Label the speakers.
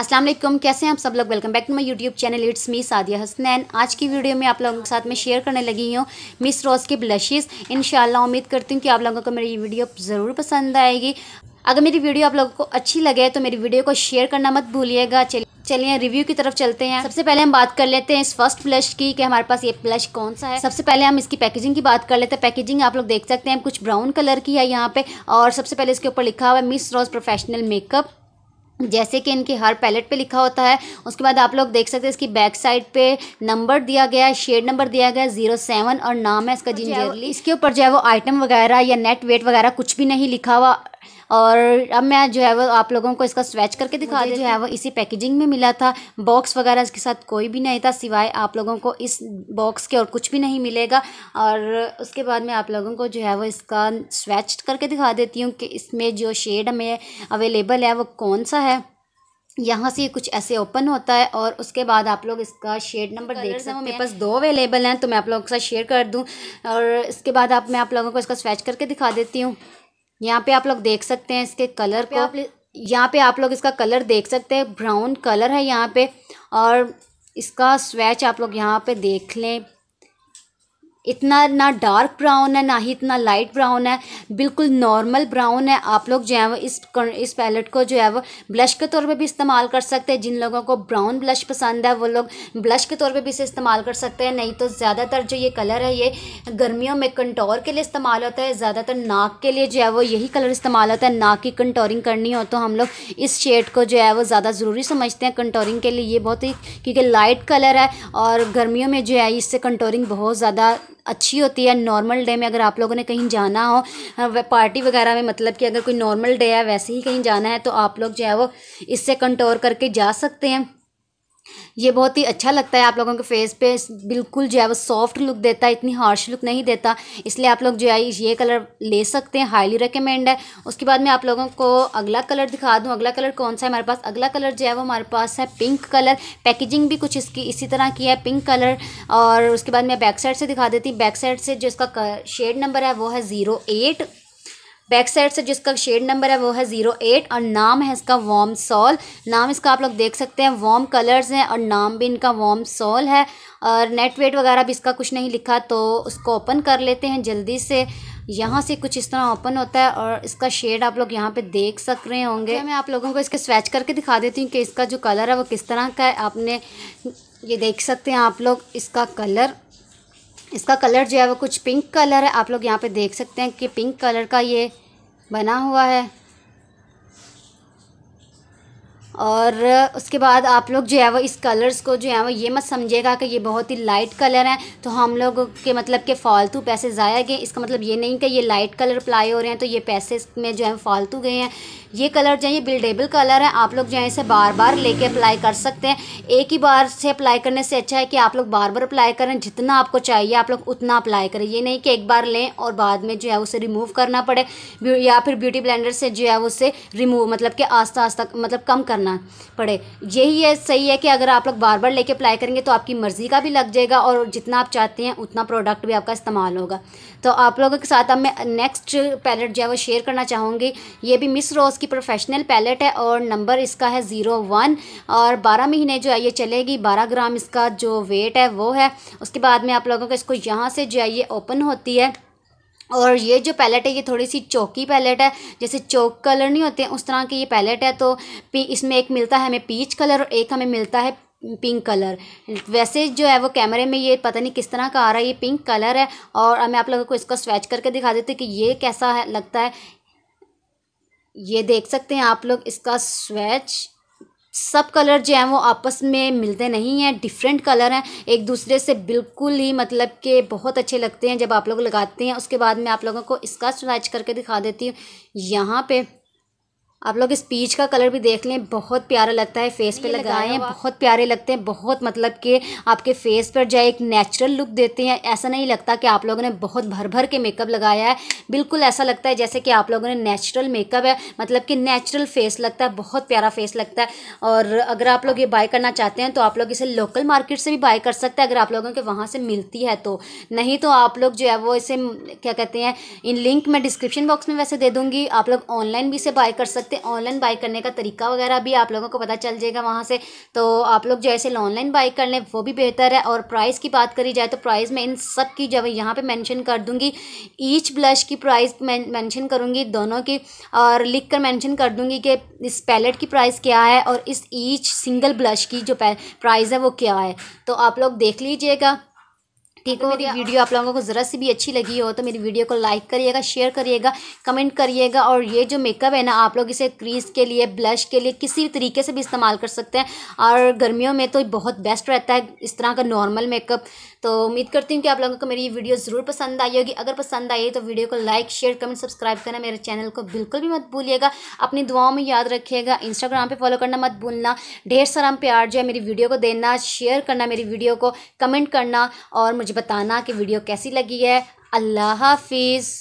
Speaker 1: असलम कैसे हैं आप सब लोग welcome back to my YouTube channel it's me Sadia Hasnain आज की वीडियो में आप लोगों के साथ में शेयर करने लगी हूँ मिस रोज़ के ब्लशेस इन उम्मीद करती हूँ कि आप लोगों को मेरी ये वीडियो ज़रूर पसंद आएगी अगर मेरी वीडियो आप लोगों को अच्छी लगे तो मेरी वीडियो को शेयर करना मत भूलिएगा चलिए चलिए रिव्यू की तरफ चलते हैं सबसे पहले हम बात कर लेते हैं इस फर्स्ट ब्लश की कि हमारे पास ये ब्लश कौन सा है सबसे पहले हम इसकी पैकेजिंग की बात कर लेते हैं पैकेजिंग आप लोग देख सकते हैं कुछ ब्राउन कलर की है यहाँ पे और सबसे पहले इसके ऊपर लिखा हुआ है मिस रोज प्रोफेशनल मेकअप जैसे कि इनके हर पैलेट पे लिखा होता है उसके बाद आप लोग देख सकते हैं इसकी बैक साइड पे नंबर दिया गया है शेड नंबर दिया गया है जीरो सेवन और नाम है इसका जिंजरली इसके ऊपर जो है वो आइटम वगैरह या नेट वेट वगैरह कुछ भी नहीं लिखा हुआ और अब मैं जो है वो आप लोगों को इसका स्वेच करके दिखा रही जो है वो इसी पैकेजिंग में मिला था बॉक्स वगैरह इसके साथ कोई भी नहीं था सिवाय आप लोगों को इस बॉक्स के और कुछ भी नहीं मिलेगा और उसके बाद मैं आप लोगों को जो है वो इसका स्वेच करके दिखा देती हूँ कि इसमें जो शेड हमें अवेलेबल है वो कौन सा है यहाँ से कुछ ऐसे ओपन होता है और उसके बाद आप लोग इसका शेड नंबर देख सकते हैं मेरे पास दो अवेलेबल हैं तो मैं आप लोगों के साथ शेयर कर दूँ और इसके बाद आप मैं आप लोगों को इसका स्वेच करके दिखा देती हूँ यहाँ पे आप लोग देख सकते हैं इसके कलर को आप यहाँ पे आप लोग इसका कलर देख सकते हैं ब्राउन कलर है यहाँ पे और इसका स्वेच आप लोग यहाँ पे देख लें इतना ना डार्क ब्राउन है ना ही इतना लाइट ब्राउन है बिल्कुल नॉर्मल ब्राउन है आप लोग जो है वो इस इस पैलेट को जो है वो ब्लश के तौर पे भी इस्तेमाल कर सकते हैं जिन लोगों को ब्राउन ब्लश पसंद है वो लोग ब्लश के तौर पे भी इसे इस्तेमाल कर सकते हैं नहीं तो ज़्यादातर जो ये कलर है ये गर्मियों में कंटोर के लिए इस्तेमाल होता है ज़्यादातर नाक के लिए जो है वो यही कलर इस्तेमाल होता है नाक की कंटोरिंग करनी हो तो हम लोग इस शेड को जो है वो ज़्यादा ज़रूरी समझते हैं कंटोरिंग के लिए ये बहुत ही क्योंकि लाइट कलर है और गर्मियों में जो है इससे कंटोरिंग बहुत ज़्यादा अच्छी होती है नॉर्मल डे में अगर आप लोगों ने कहीं जाना हो पार्टी हाँ, वगैरह में मतलब कि अगर कोई नॉर्मल डे है वैसे ही कहीं जाना है तो आप लोग जो है वो इससे कंटोर करके जा सकते हैं ये बहुत ही अच्छा लगता है आप लोगों के फेस पे बिल्कुल जो है वो सॉफ्ट लुक देता है इतनी हार्श लुक नहीं देता इसलिए आप लोग जो है ये कलर ले सकते हैं हाईली रिकमेंड है उसके बाद मैं आप लोगों को अगला कलर दिखा दूँ अगला कलर कौन सा है हमारे पास अगला कलर जो है वो हमारे पास है पिंक कलर पैकेजिंग भी कुछ इसकी इसी तरह की है पिंक कलर और उसके बाद मैं बैक साइड से दिखा देती बैक साइड से जो इसका शेड नंबर है वो है ज़ीरो एट बैक साइड से जिसका शेड नंबर है वो है जीरो एट और नाम है इसका वॉम सॉल नाम इसका आप लोग देख सकते हैं वॉम कलर्स हैं और नाम भी इनका वॉम सॉल है और नेट वेट वगैरह भी इसका कुछ नहीं लिखा तो उसको ओपन कर लेते हैं जल्दी से यहाँ से कुछ इस तरह ओपन होता है और इसका शेड आप लोग यहाँ पे देख सक रहे होंगे मैं आप लोगों को इसके स्वैच करके दिखा देती हूँ कि इसका जो कलर है वो किस तरह का है आपने ये देख सकते हैं आप लोग इसका कलर इसका कलर जो है वो कुछ पिंक कलर है आप लोग यहाँ पे देख सकते हैं कि पिंक कलर का ये बना हुआ है और उसके बाद आप लोग जो है वो इस कलर्स को जो है वो ये मत समझेगा कि ये बहुत ही लाइट कलर हैं तो हम लोग के मतलब के फ़ालतू पैसे ज़ाया गए इसका मतलब ये नहीं कि ये लाइट कलर अप्लाई हो रहे हैं तो ये पैसे में जो है फ़ालतू गए हैं ये कलर जो है ये बिल्डेबल कलर है आप लोग जो है इसे बार बार लेके अप्लाई कर सकते हैं एक ही बार से अप्लाई करने से अच्छा है कि आप लोग बार बार अप्लाई करें जितना आपको चाहिए आप लोग उतना अप्लाई करें ये नहीं कि एक बार लें और बाद में जो है उसे रिमूव करना पड़े या फिर ब्यूटी ब्लेंडर से जो है उसे रिमूव मतलब कि आस्ता आस्ता मतलब कम करना करना पड़े यही है सही है कि अगर आप लोग बार बार लेके अप्लाई करेंगे तो आपकी मर्ज़ी का भी लग जाएगा और जितना आप चाहते हैं उतना प्रोडक्ट भी आपका इस्तेमाल होगा तो आप लोगों के साथ अब मैं नेक्स्ट पैलेट जो है वो शेयर करना चाहूँगी ये भी मिस रोज़ की प्रोफेशनल पैलेट है और नंबर इसका है ज़ीरो वन और बारह महीने जो है ये चलेगी बारह ग्राम इसका जो वेट है वो है उसके बाद में आप लोगों को इसको यहाँ से जो है ये ओपन होती है और ये जो पैलेट है ये थोड़ी सी चौकी पैलेट है जैसे चौक कलर नहीं होते उस तरह के ये पैलेट है तो इसमें एक मिलता है हमें पीच कलर और एक हमें मिलता है पिंक कलर वैसे जो है वो कैमरे में ये पता नहीं किस तरह का आ रहा है ये पिंक कलर है और मैं आप लोगों को इसका स्वेच करके दिखा देती कि ये कैसा है लगता है ये देख सकते हैं आप लोग इसका स्वेच सब कलर जो हैं वो आपस में मिलते नहीं हैं डिफ़रेंट कलर हैं एक दूसरे से बिल्कुल ही मतलब के बहुत अच्छे लगते हैं जब आप लोग लगाते हैं उसके बाद में आप लोगों को इसका स्वैच करके दिखा देती हूँ यहाँ पे आप लोग इस पीच का कलर भी देख लें बहुत प्यारा लगता है फेस पे लगाएं बहुत प्यारे लगते हैं बहुत मतलब कि आपके फेस पर जो एक नेचुरल लुक देते हैं ऐसा नहीं लगता कि आप लोगों ने बहुत भर भर के मेकअप लगाया है बिल्कुल ऐसा लगता है जैसे कि आप लोगों ने नेचुरल मेकअप है मतलब कि नेचुरल फेस लगता है बहुत प्यारा फेस लगता है और अगर आप लोग ये बाय करना चाहते हैं तो आप लोग इसे लोकल मार्केट से भी बाय कर सकते हैं अगर आप लोगों के वहाँ से मिलती है तो नहीं तो आप लोग जो है वो इसे क्या कहते हैं इन लिंक मैं डिस्क्रिप्शन बॉक्स में वैसे दे दूँगी आप लोग ऑनलाइन भी इसे बाय कर सकते सकते हैं ऑनलाइन बाई करने का तरीका वगैरह भी आप लोगों को पता चल जाएगा वहाँ से तो आप लोग जैसे ऑनलाइन बाई कर लें वो भी बेहतर है और प्राइस की बात करी जाए तो प्राइस मैं इन सब की जब यहाँ पर मैंशन कर दूँगी ईच ब्लश की प्राइस मैंशन करूँगी दोनों की और लिख कर मैंशन कर दूँगी कि इस पैलेट की प्राइस क्या है और इस ईच सिंगल ब्लश की जो प्राइस है वो क्या है तो आप लोग देख लीजिएगा ठीक तो है मेरी वीडियो आप लोगों को ज़रा सी भी अच्छी लगी हो तो मेरी वीडियो को लाइक करिएगा शेयर करिएगा कमेंट करिएगा और ये जो मेकअप है ना आप लोग इसे क्रीज के लिए ब्लश के लिए किसी भी तरीके से भी इस्तेमाल कर सकते हैं और गर्मियों में तो बहुत बेस्ट रहता है इस तरह का नॉर्मल मेकअप तो उम्मीद करती हूँ कि आप लोगों को मेरी ये वीडियो ज़रूर पसंद आई होगी अगर पसंद आई तो वीडियो को लाइक शेयर कमेंट सब्सक्राइब करना मेरे चैनल को बिल्कुल भी मत भूलिएगा अपनी दुआओं में याद रखिएगा इंस्टाग्राम पे फॉलो करना मत भूलना ढेर सारा प्यार जो है मेरी वीडियो को देना शेयर करना मेरी वीडियो को कमेंट करना और मुझे बताना कि वीडियो कैसी लगी है अल्लाह हाफिज़